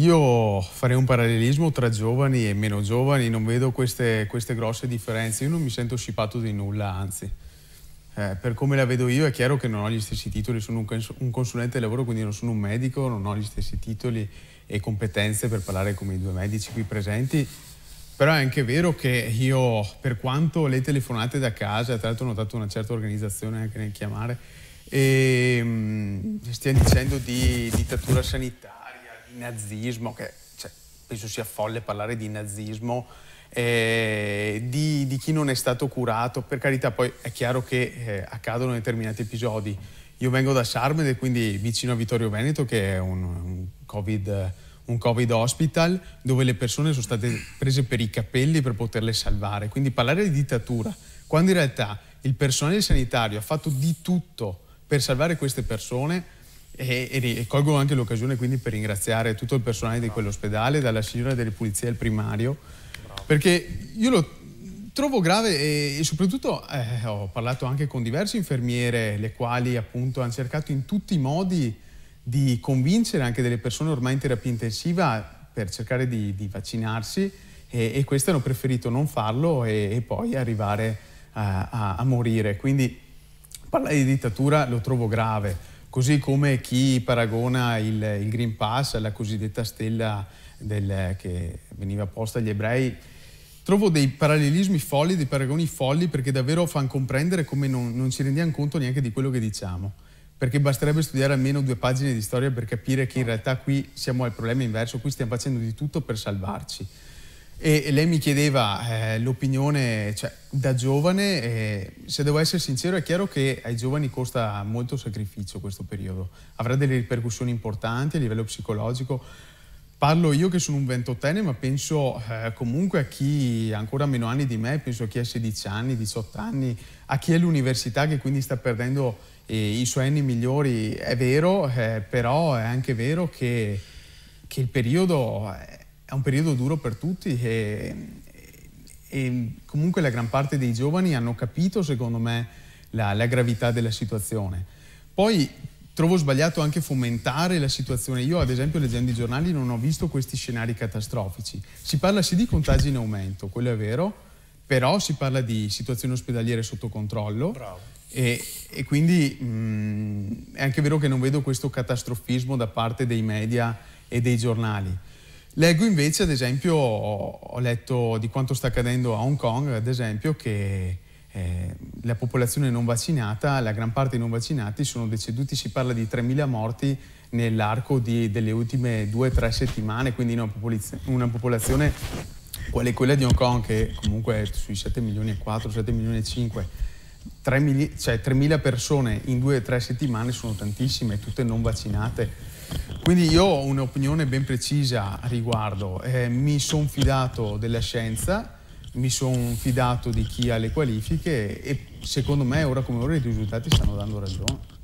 Io farei un parallelismo tra giovani e meno giovani, non vedo queste, queste grosse differenze, io non mi sento scipato di nulla, anzi. Eh, per come la vedo io è chiaro che non ho gli stessi titoli, sono un, un consulente di lavoro, quindi non sono un medico, non ho gli stessi titoli e competenze per parlare come i due medici qui presenti, però è anche vero che io, per quanto le telefonate da casa, tra l'altro ho notato una certa organizzazione anche nel chiamare, e, ehm, stia dicendo di dittatura sanitaria, nazismo, che cioè, penso sia folle parlare di nazismo, eh, di, di, chi non è stato curato. Per carità, poi è chiaro che eh, accadono determinati episodi. Io vengo da Sarmed e quindi vicino a Vittorio Veneto, che è un, un, COVID, un, COVID, hospital, dove le persone sono state prese per i capelli per poterle salvare. Quindi parlare di dittatura, quando in realtà il personale sanitario ha fatto di tutto per salvare queste persone, e, e, colgo anche l'occasione quindi per ringraziare tutto il personale di quell'ospedale, dalla signora delle pulizie al primario, Bravo. perché io lo trovo grave e, e soprattutto eh, ho parlato anche con diverse infermiere, le quali appunto hanno cercato in tutti i modi di convincere anche delle persone ormai in terapia intensiva per cercare di, di vaccinarsi e, e, queste hanno preferito non farlo e, poi arrivare a, a, a morire. Quindi parlare di dittatura lo trovo grave così come chi paragona il, il Green Pass alla cosiddetta stella del, che veniva posta agli ebrei. Trovo dei parallelismi folli, dei paragoni folli, perché davvero fanno comprendere come non, non ci rendiamo conto neanche di quello che diciamo perché basterebbe studiare almeno due pagine di storia per capire che in realtà qui siamo al problema inverso, qui stiamo facendo di tutto per salvarci. E lei mi chiedeva eh, l'opinione cioè, da giovane, eh, se devo essere sincero è chiaro che ai giovani costa molto sacrificio questo periodo, avrà delle ripercussioni importanti a livello psicologico. Parlo io che sono un ventottenne, ma penso eh, comunque a chi ha ancora meno anni di me, penso a chi ha 16 anni, 18 anni, a chi è all'università che quindi sta perdendo eh, i suoi anni migliori. È vero, eh, però è anche vero che, che il periodo... È, è un periodo duro per tutti e, e comunque la gran parte dei giovani hanno capito, secondo me, la, la gravità della situazione. Poi trovo sbagliato anche fomentare la situazione. Io, ad esempio, leggendo i giornali non ho visto questi scenari catastrofici. Si parla sì di contagi in aumento, quello è vero, però si parla di situazioni ospedaliere sotto controllo. E, e, quindi mh, mm, è anche vero che non vedo questo catastrofismo da parte dei media e dei giornali. Leggo invece, ad esempio, ho letto di quanto sta accadendo a Hong Kong, ad esempio, che eh, la popolazione non vaccinata, la gran parte dei non vaccinati sono deceduti, si parla di 3.000 morti nell'arco delle ultime 2-3 settimane, quindi una popolazione, una popolazione quale quella di Hong Kong, che comunque è sui 7 milioni e 4, 7 milioni e 5, 3.000 cioè persone in 2-3 settimane sono tantissime, tutte non vaccinate quindi io ho un'opinione ben precisa a riguardo. Eh, mi sono fidato della scienza, mi sono fidato di chi ha le qualifiche e secondo me ora come ora i risultati stanno dando ragione.